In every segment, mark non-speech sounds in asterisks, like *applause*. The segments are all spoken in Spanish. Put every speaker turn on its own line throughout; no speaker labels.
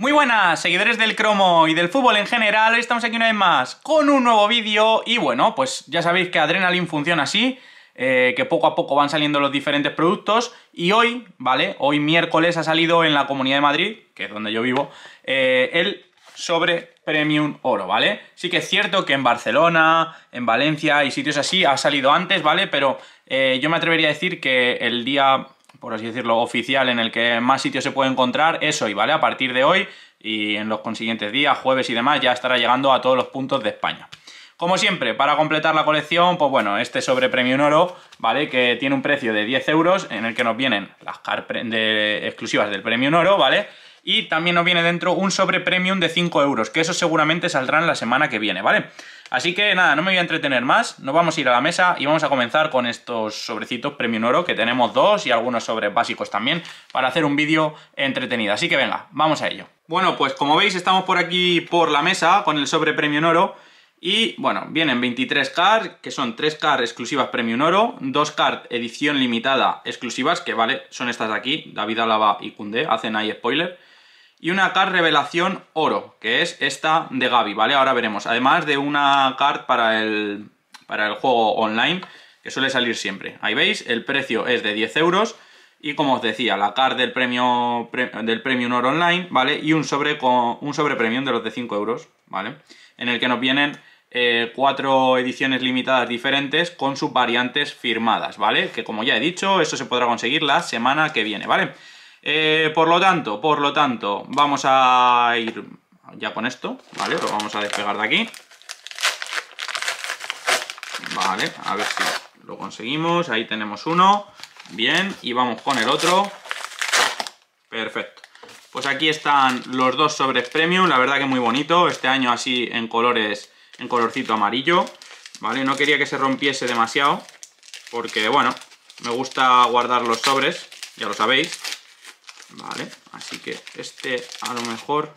Muy buenas, seguidores del cromo y del fútbol en general, estamos aquí una vez más con un nuevo vídeo y bueno, pues ya sabéis que Adrenalin funciona así, eh, que poco a poco van saliendo los diferentes productos y hoy, ¿vale? Hoy miércoles ha salido en la Comunidad de Madrid, que es donde yo vivo, eh, el sobre Premium Oro, ¿vale? Sí que es cierto que en Barcelona, en Valencia y sitios así ha salido antes, ¿vale? Pero eh, yo me atrevería a decir que el día por así decirlo, oficial en el que más sitios se puede encontrar es hoy, ¿vale? A partir de hoy y en los consiguientes días, jueves y demás, ya estará llegando a todos los puntos de España. Como siempre, para completar la colección, pues bueno, este sobre Premium Oro, ¿vale? Que tiene un precio de 10 euros, en el que nos vienen las exclusivas del Premium Oro, ¿vale? Y también nos viene dentro un sobre Premium de 5 euros, que eso seguramente en la semana que viene, ¿vale? vale Así que nada, no me voy a entretener más, nos vamos a ir a la mesa y vamos a comenzar con estos sobrecitos Premium Oro, que tenemos dos y algunos sobres básicos también, para hacer un vídeo entretenido. Así que venga, vamos a ello. Bueno, pues como veis estamos por aquí por la mesa con el sobre Premium Oro, y bueno, vienen 23 cards, que son 3 cards exclusivas Premium Oro, 2 cards edición limitada exclusivas, que vale, son estas de aquí, David Alaba y Kunde, hacen ahí spoiler, y una card revelación oro, que es esta de Gaby, ¿vale? Ahora veremos. Además de una card para el, para el juego online, que suele salir siempre. Ahí veis, el precio es de 10 euros. Y como os decía, la card del premio del Premium Oro Online, ¿vale? Y un sobre, un premium de los de 5 euros, ¿vale? En el que nos vienen eh, cuatro ediciones limitadas diferentes con sus variantes firmadas, ¿vale? Que como ya he dicho, eso se podrá conseguir la semana que viene, ¿vale? vale eh, por lo tanto, por lo tanto, vamos a ir ya con esto, ¿vale? Lo vamos a despegar de aquí. Vale, a ver si lo conseguimos. Ahí tenemos uno. Bien, y vamos con el otro. Perfecto. Pues aquí están los dos sobres premium, la verdad que muy bonito. Este año así en colores, en colorcito amarillo. ¿Vale? No quería que se rompiese demasiado, porque bueno, me gusta guardar los sobres, ya lo sabéis. Vale, así que este a lo mejor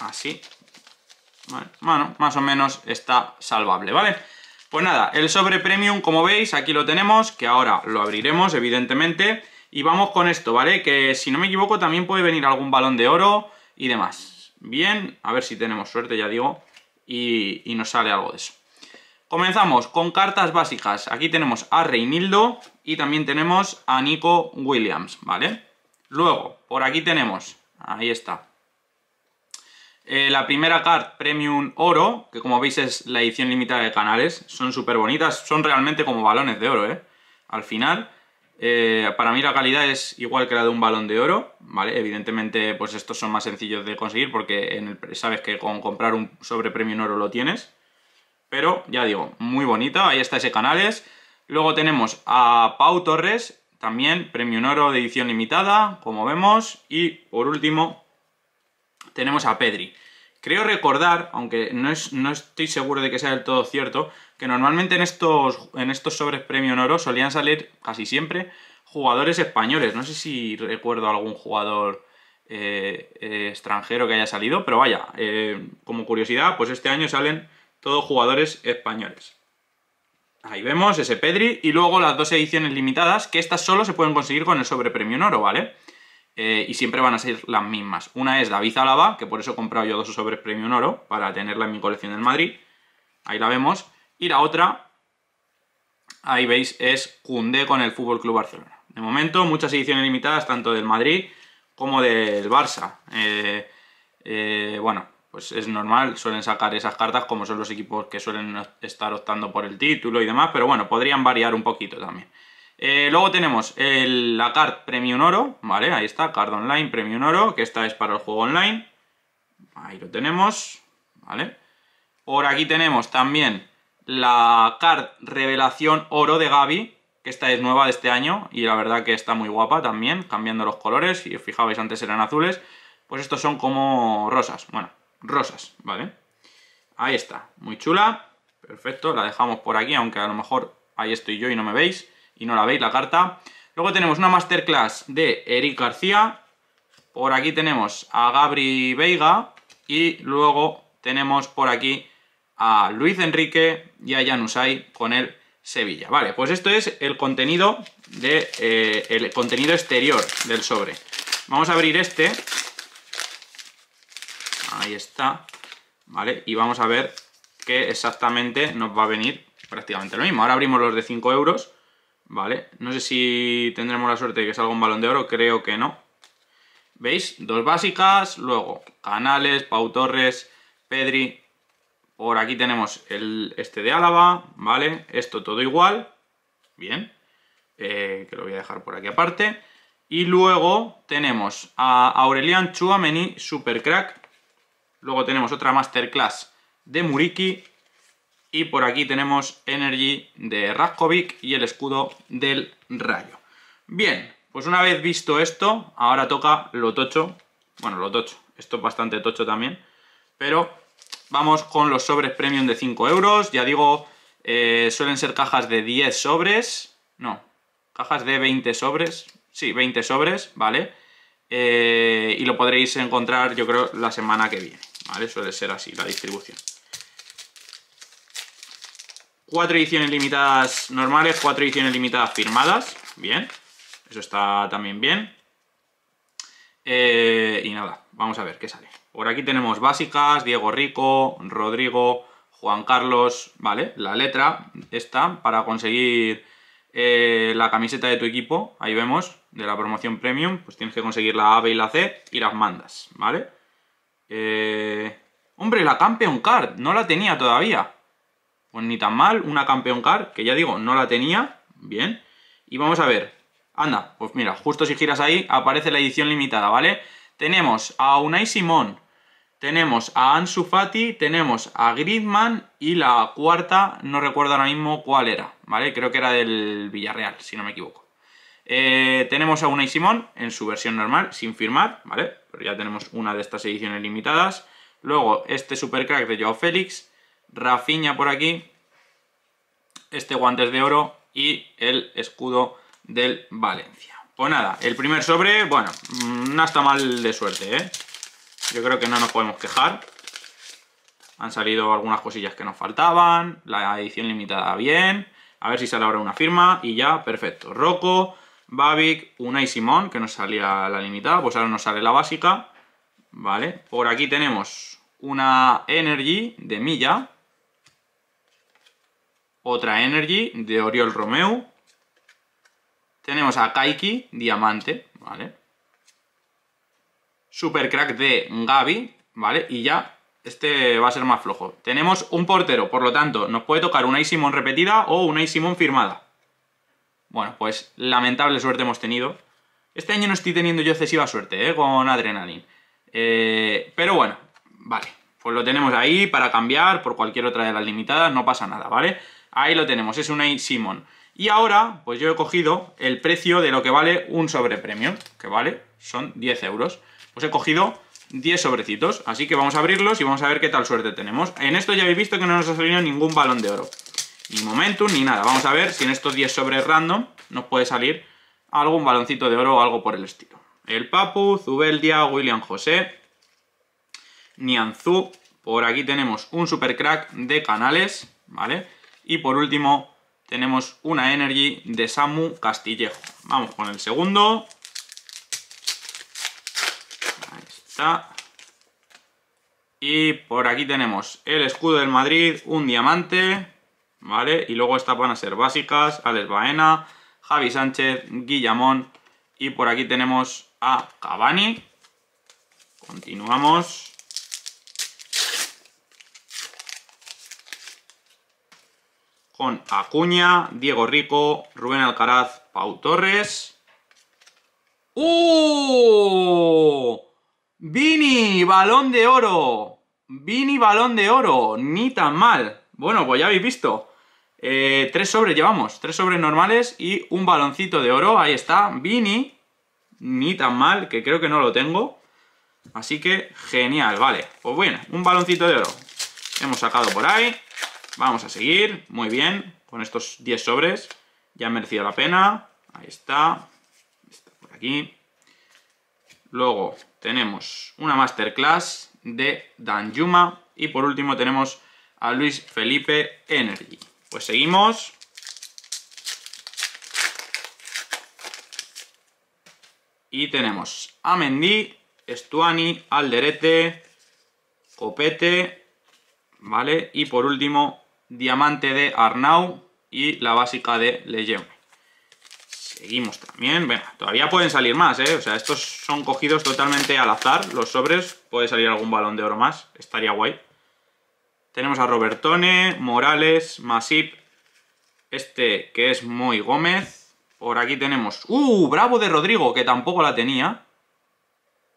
así. Bueno, más o menos está salvable, ¿vale? Pues nada, el sobre premium, como veis, aquí lo tenemos, que ahora lo abriremos, evidentemente. Y vamos con esto, ¿vale? Que si no me equivoco también puede venir algún balón de oro y demás. Bien, a ver si tenemos suerte, ya digo, y nos sale algo de eso. Comenzamos con cartas básicas. Aquí tenemos a Reinildo y también tenemos a Nico Williams, ¿vale? Luego, por aquí tenemos, ahí está. Eh, la primera card Premium Oro, que como veis es la edición limitada de canales. Son súper bonitas, son realmente como balones de oro, ¿eh? Al final, eh, para mí la calidad es igual que la de un balón de oro, ¿vale? Evidentemente, pues estos son más sencillos de conseguir porque sabes que con comprar un sobre Premium Oro lo tienes. Pero, ya digo, muy bonita, ahí está ese Canales. Luego tenemos a Pau Torres, también premio Noro oro de edición limitada, como vemos. Y por último, tenemos a Pedri. Creo recordar, aunque no, es, no estoy seguro de que sea del todo cierto, que normalmente en estos, en estos sobres premio oro solían salir casi siempre jugadores españoles. No sé si recuerdo algún jugador eh, eh, extranjero que haya salido, pero vaya, eh, como curiosidad, pues este año salen todos jugadores españoles. Ahí vemos ese Pedri, y luego las dos ediciones limitadas, que estas solo se pueden conseguir con el sobrepremio en oro, ¿vale? Eh, y siempre van a ser las mismas. Una es David Alaba, que por eso he comprado yo dos sobres en oro, para tenerla en mi colección del Madrid. Ahí la vemos. Y la otra, ahí veis, es Cundé con el Fútbol Club Barcelona. De momento, muchas ediciones limitadas, tanto del Madrid como del Barça. Eh, eh, bueno, pues es normal, suelen sacar esas cartas como son los equipos que suelen estar optando por el título y demás, pero bueno, podrían variar un poquito también. Eh, luego tenemos la card Premium Oro, ¿vale? Ahí está, card online Premium Oro, que esta es para el juego online. Ahí lo tenemos, ¿vale? Por aquí tenemos también la card Revelación Oro de Gaby, que esta es nueva de este año y la verdad que está muy guapa también, cambiando los colores, si os fijabais antes eran azules, pues estos son como rosas, bueno, rosas, ¿vale? Ahí está, muy chula, perfecto, la dejamos por aquí, aunque a lo mejor ahí estoy yo y no me veis, y no la veis la carta. Luego tenemos una masterclass de Eric García, por aquí tenemos a Gabri Veiga, y luego tenemos por aquí a Luis Enrique y a Janusay con el Sevilla. Vale, pues esto es el contenido, de, eh, el contenido exterior del sobre. Vamos a abrir este, ahí está, ¿vale? Y vamos a ver que exactamente nos va a venir prácticamente lo mismo. Ahora abrimos los de 5 euros, ¿vale? No sé si tendremos la suerte de que salga un balón de oro, creo que no. ¿Veis? Dos básicas, luego Canales, Pau Torres, Pedri. Por aquí tenemos el, este de Álava, ¿vale? Esto todo igual, bien, eh, que lo voy a dejar por aquí aparte. Y luego tenemos a Aurelian Chuameni, Supercrack, Luego tenemos otra Masterclass de Muriki. Y por aquí tenemos Energy de Raskovic y el escudo del Rayo. Bien, pues una vez visto esto, ahora toca lo tocho. Bueno, lo tocho. Esto es bastante tocho también. Pero vamos con los sobres premium de 5 euros. Ya digo, eh, suelen ser cajas de 10 sobres. No, cajas de 20 sobres. Sí, 20 sobres, ¿vale? Eh, y lo podréis encontrar, yo creo, la semana que viene. ¿vale? Suele ser así la distribución. Cuatro ediciones limitadas normales, cuatro ediciones limitadas firmadas, bien, eso está también bien. Eh, y nada, vamos a ver qué sale. Por aquí tenemos básicas, Diego Rico, Rodrigo, Juan Carlos, ¿vale? La letra está para conseguir eh, la camiseta de tu equipo, ahí vemos, de la promoción premium, pues tienes que conseguir la A, B y la C y las mandas, ¿vale? Eh, hombre, la campeón Card, no la tenía todavía. Pues ni tan mal, una campeón Card, que ya digo, no la tenía. Bien. Y vamos a ver. Anda, pues mira, justo si giras ahí, aparece la edición limitada, ¿vale? Tenemos a Unai Simón, tenemos a Ansu Fati, tenemos a Griezmann y la cuarta, no recuerdo ahora mismo cuál era, ¿vale? Creo que era del Villarreal, si no me equivoco. Eh, tenemos a y Simón en su versión normal, sin firmar, ¿vale? Pero ya tenemos una de estas ediciones limitadas. Luego, este supercrack de Joao Félix, Rafinha por aquí, este guantes de oro y el escudo del Valencia. Pues nada, el primer sobre, bueno, mm, no está mal de suerte, ¿eh? Yo creo que no nos podemos quejar. Han salido algunas cosillas que nos faltaban, la edición limitada bien, a ver si sale ahora una firma y ya, perfecto. Rocco, Babic, una Simon, que nos salía la limitada, pues ahora nos sale la básica, ¿vale? Por aquí tenemos una Energy de Milla, otra Energy de Oriol Romeu, tenemos a Kaiki, Diamante, ¿vale? Supercrack de Gabi, ¿vale? Y ya este va a ser más flojo. Tenemos un portero, por lo tanto, nos puede tocar una Simón repetida o una Simon firmada. Bueno, pues lamentable suerte hemos tenido. Este año no estoy teniendo yo excesiva suerte, ¿eh? Con Adrenaline. Eh, pero bueno, vale. Pues lo tenemos ahí para cambiar por cualquier otra de las limitadas, no pasa nada, ¿vale? Ahí lo tenemos, es una Simon. Y ahora, pues yo he cogido el precio de lo que vale un sobre premium, que vale, son 10 euros. Pues he cogido 10 sobrecitos, así que vamos a abrirlos y vamos a ver qué tal suerte tenemos. En esto ya habéis visto que no nos ha salido ningún balón de oro, ni momentum, ni nada. Vamos a ver si en estos 10 sobre random nos puede salir algún baloncito de oro o algo por el estilo. El Papu, Zubeldia, William José, Nianzu. Por aquí tenemos un super crack de Canales, ¿vale? Y por último tenemos una Energy de Samu Castillejo. Vamos con el segundo. Ahí está. Y por aquí tenemos el escudo del Madrid, un diamante, ¿vale? Y luego estas van a ser básicas, Alex Baena, Javi Sánchez, Guillamón y por aquí tenemos a Cavani. Continuamos. Con Acuña, Diego Rico, Rubén Alcaraz, Pau Torres. ¡Uh! Vini, balón de oro. Vini, balón de oro. Ni tan mal. Bueno, pues ya habéis visto. Eh, tres sobres llevamos, tres sobres normales y un baloncito de oro, ahí está, Vini, ni tan mal, que creo que no lo tengo, así que genial, vale, pues bueno, un baloncito de oro, hemos sacado por ahí, vamos a seguir, muy bien, con estos 10 sobres, ya ha merecido la pena, ahí está, está por aquí, luego tenemos una masterclass de Dan Yuma, y por último tenemos a Luis Felipe Energy. Pues seguimos. Y tenemos amendi, Mendy, Stuani, Alderete, Copete, ¿vale? Y por último, Diamante de Arnau y la básica de Lejeune. Seguimos también, bueno, todavía pueden salir más, ¿eh? O sea, estos son cogidos totalmente al azar, los sobres, puede salir algún balón de oro más, estaría guay. Tenemos a Robertone, Morales, Masip, este que es Moy Gómez. Por aquí tenemos... ¡Uh! Bravo de Rodrigo, que tampoco la tenía.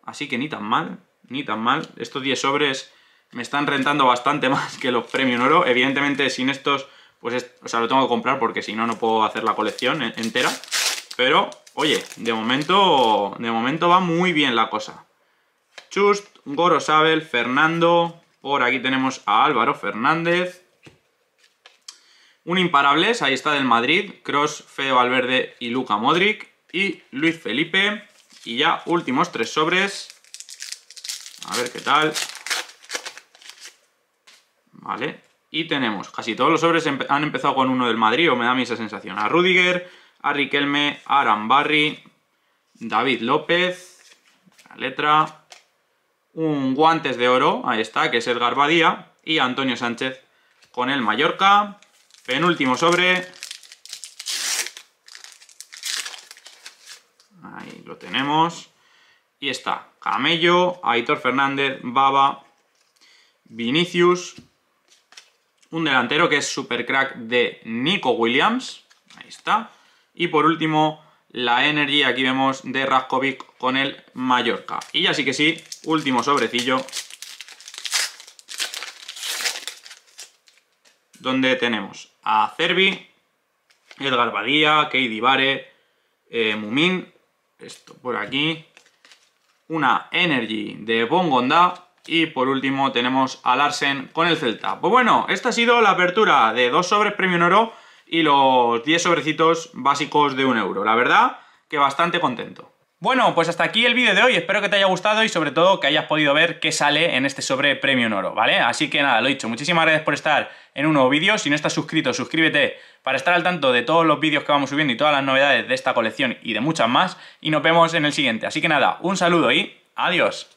Así que ni tan mal, ni tan mal. Estos 10 sobres me están rentando bastante *laughs* más que los premios oro. Evidentemente, sin estos, pues, o sea, lo tengo que comprar porque si no, no puedo hacer la colección entera. Pero, oye, de momento, de momento va muy bien la cosa. Chust, Gorosabel, Fernando, por aquí tenemos a Álvaro Fernández. Un imparables, ahí está del Madrid, Cross, Feo Valverde y Luca Modric. Y Luis Felipe. Y ya últimos tres sobres. A ver qué tal. Vale. Y tenemos, casi todos los sobres han empezado con uno del Madrid, o me da a esa sensación. A Rudiger, a Riquelme, a Barry, David López, la letra, un guantes de oro, ahí está, que es Edgar Badía, y Antonio Sánchez con el Mallorca. Penúltimo sobre. Ahí lo tenemos. Y está Camello, Aitor Fernández, Baba, Vinicius. Un delantero que es supercrack de Nico Williams. Ahí está. Y por último, la Energy, aquí vemos de Raskovic con el Mallorca. Y ya sí que sí, último sobrecillo, donde tenemos a Cervi, Edgar Badía, Keidi Vare, eh, Mumin, esto por aquí, una Energy de Bongonda y por último tenemos a Larsen con el Celta. Pues bueno, esta ha sido la apertura de dos sobres Premio Oro y los 10 sobrecitos básicos de un euro. La verdad que bastante contento. Bueno, pues hasta aquí el vídeo de hoy, espero que te haya gustado y sobre todo que hayas podido ver qué sale en este sobre Premium Oro, ¿vale? Así que nada, lo dicho, muchísimas gracias por estar en un nuevo vídeo, si no estás suscrito, suscríbete para estar al tanto de todos los vídeos que vamos subiendo y todas las novedades de esta colección y de muchas más, y nos vemos en el siguiente. Así que nada, un saludo y adiós.